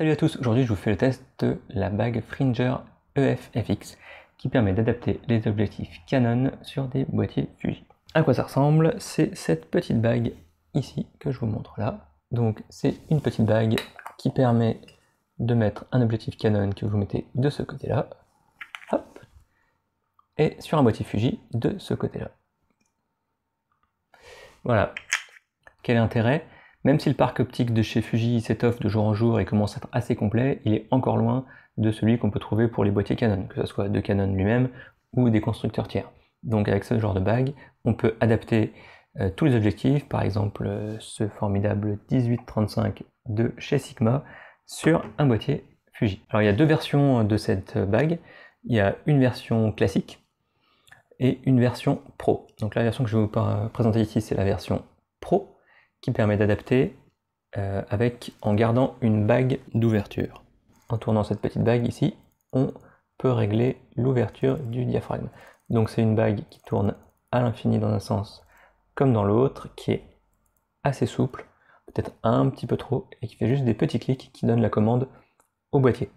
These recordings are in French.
Salut à tous, aujourd'hui je vous fais le test de la bague Fringer EFFX qui permet d'adapter les objectifs Canon sur des boîtiers Fuji. À quoi ça ressemble C'est cette petite bague ici que je vous montre là. Donc c'est une petite bague qui permet de mettre un objectif Canon que vous mettez de ce côté-là, hop, et sur un boîtier Fuji de ce côté-là. Voilà. Quel intérêt même si le parc optique de chez Fuji s'étoffe de jour en jour et commence à être assez complet, il est encore loin de celui qu'on peut trouver pour les boîtiers Canon, que ce soit de Canon lui-même ou des constructeurs tiers. Donc avec ce genre de bague, on peut adapter euh, tous les objectifs, par exemple euh, ce formidable 18.35 de chez Sigma, sur un boîtier Fuji. Alors il y a deux versions de cette bague. Il y a une version classique et une version pro. Donc la version que je vais vous présenter ici, c'est la version pro qui permet d'adapter euh, avec en gardant une bague d'ouverture. En tournant cette petite bague ici, on peut régler l'ouverture du diaphragme. Donc c'est une bague qui tourne à l'infini dans un sens comme dans l'autre, qui est assez souple, peut-être un petit peu trop, et qui fait juste des petits clics qui donnent la commande au boîtier.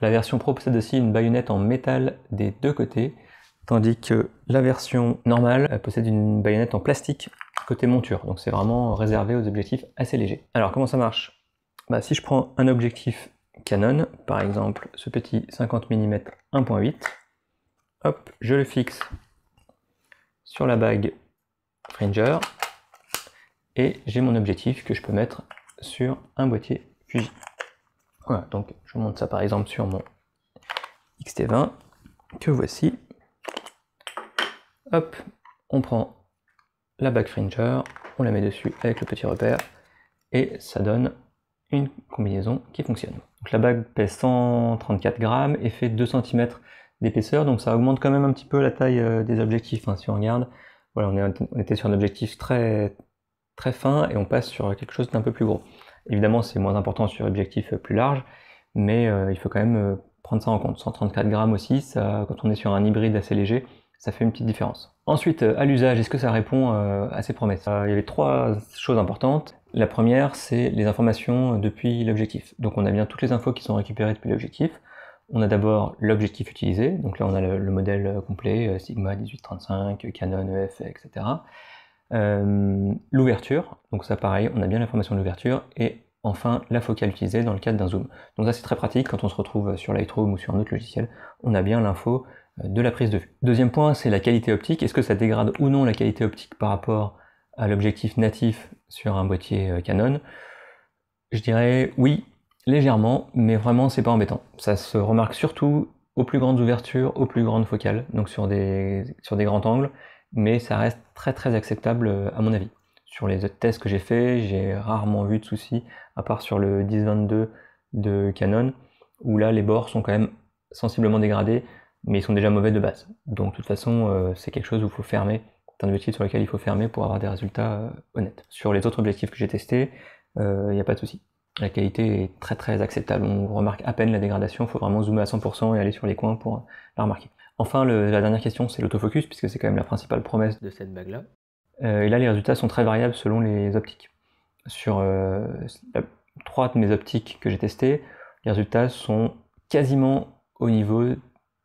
La version Pro possède aussi une baïonnette en métal des deux côtés, tandis que la version normale possède une baïonnette en plastique côté monture. Donc c'est vraiment réservé aux objectifs assez légers. Alors comment ça marche bah, Si je prends un objectif Canon, par exemple ce petit 50 mm 1.8, hop, je le fixe sur la bague Fringer et j'ai mon objectif que je peux mettre sur un boîtier fusil. Voilà, donc je monte ça par exemple sur mon XT20 que voici. Hop, on prend la back fringer, on la met dessus avec le petit repère, et ça donne une combinaison qui fonctionne. Donc la bague pèse 134 grammes et fait 2 cm d'épaisseur, donc ça augmente quand même un petit peu la taille euh, des objectifs. Hein, si on regarde, voilà, on, était sur un objectif très, très fin et on passe sur quelque chose d'un peu plus gros. Évidemment, c'est moins important sur objectif euh, plus large, mais euh, il faut quand même prendre ça en compte. 134 grammes aussi, quand on est sur un hybride assez léger, ça fait une petite différence. Ensuite, euh, à l'usage, est-ce que ça répond euh, à ces promesses euh, Il y avait trois choses importantes. La première, c'est les informations depuis l'objectif. Donc on a bien toutes les infos qui sont récupérées depuis l'objectif. On a d'abord l'objectif utilisé, donc là on a le, modèle complet, Sigma 1835, Canon, EF, etc. l'ouverture, donc ça pareil, on a bien l'information de l'ouverture, et enfin la focale utilisée dans le cadre d'un zoom. Donc ça c'est très pratique quand on se retrouve sur Lightroom ou sur un autre logiciel, on a bien l'info de la prise de vue. Deuxième point, c'est la qualité optique. Est-ce que ça dégrade ou non la qualité optique par rapport à l'objectif natif sur un boîtier euh, Canon Je dirais oui, légèrement, mais vraiment c'est pas embêtant. Ça se remarque surtout aux plus grandes ouvertures, aux plus grandes focales, donc sur des, sur des grands angles, mais ça reste très très acceptable euh, à mon avis. Sur les autres tests que j'ai fait, j'ai rarement vu de soucis, à part sur le 10-22 de Canon, où là les bords sont quand même sensiblement dégradés, mais ils sont déjà mauvais de base. Donc de toute façon, euh, c'est quelque chose où il faut fermer. C'est un objectif sur lequel il faut fermer pour avoir des résultats euh, honnêtes. Sur les autres objectifs que j'ai testés, il euh, n'y a pas de souci. La qualité est très très acceptable. On remarque à peine la dégradation. Il faut vraiment zoomer à 100% et aller sur les coins pour la remarquer. Enfin, la dernière question, c'est l'autofocus, puisque c'est quand même la principale promesse de cette bague-là. et là, les résultats sont très variables selon les optiques. Sur trois de mes optiques que j'ai testées, les résultats sont quasiment au niveau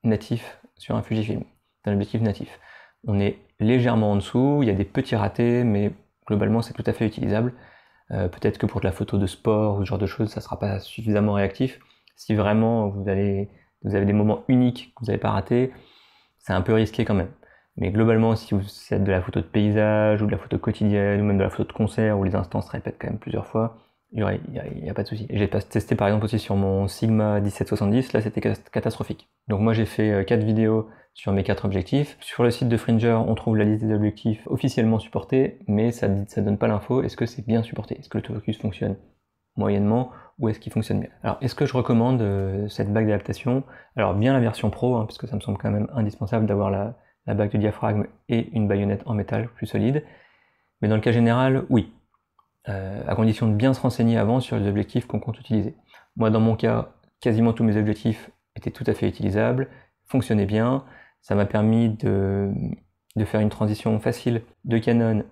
natif sur un Fujifilm. C'est un objectif natif. On est légèrement en dessous, il y a des petits ratés, mais globalement c'est tout à fait utilisable. Euh, peut-être que pour de la photo de sport ou ce genre de choses, ça ne sera pas suffisamment réactif. Si vraiment vous, avez des moments uniques que vous n'avez pas ratés, c'est un peu risqué quand même. Mais globalement, si vous faites de la photo de paysage ou de la photo quotidienne ou même de la photo de concert où les instants se répètent quand même plusieurs fois, il n'y a, pas de souci. J'ai testé par exemple aussi sur mon Sigma 1770, là c'était catastrophique. Donc moi j'ai fait 4 euh, vidéos sur mes 4 objectifs. Sur le site de Fringer, on trouve la liste des objectifs officiellement supportés, mais ça ne donne pas l'info, est-ce que c'est bien supporté Est-ce que l'autofocus fonctionne moyennement ou est-ce qu'il fonctionne bien Alors est-ce que je recommande euh, cette bague d'adaptation Alors bien la version pro, hein, parce que ça me semble quand même indispensable d'avoir la, la bague de diaphragme et une baïonnette en métal plus solide. Mais dans le cas général, oui, euh, à condition de bien se renseigner avant sur les objectifs qu'on compte utiliser. Moi, dans mon cas, quasiment tous mes objectifs étaient tout à fait utilisables, fonctionnaient bien, ça m'a permis de, faire une transition facile de Canon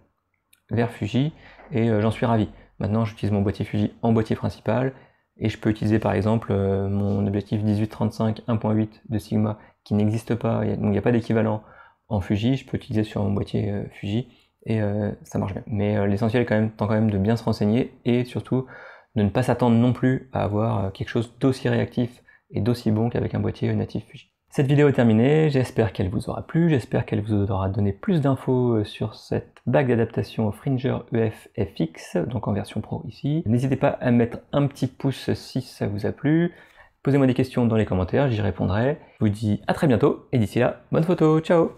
vers Fuji, et euh, j'en suis ravi. Maintenant, j'utilise mon boîtier Fuji en boîtier principal, et je peux utiliser par exemple euh, mon objectif 18-35 1.8 de Sigma qui n'existe pas, donc il n'y a pas d'équivalent en Fuji, je peux utiliser sur mon boîtier Fuji et euh, ça marche bien. Mais euh, l'essentiel est quand même, tant quand même de bien se renseigner et surtout de ne pas s'attendre non plus à avoir euh, quelque chose d'aussi réactif et d'aussi bon qu'avec un boîtier natif Fuji. Cette vidéo est terminée, j'espère qu'elle vous aura plu, j'espère qu'elle vous aura donné plus d'infos sur cette bague d'adaptation Fringer EF FX, donc en version pro ici. N'hésitez pas à mettre un petit pouce si ça vous a plu, posez-moi des questions dans les commentaires, j'y répondrai. Je vous dis à très bientôt, et d'ici là, bonne photo, ciao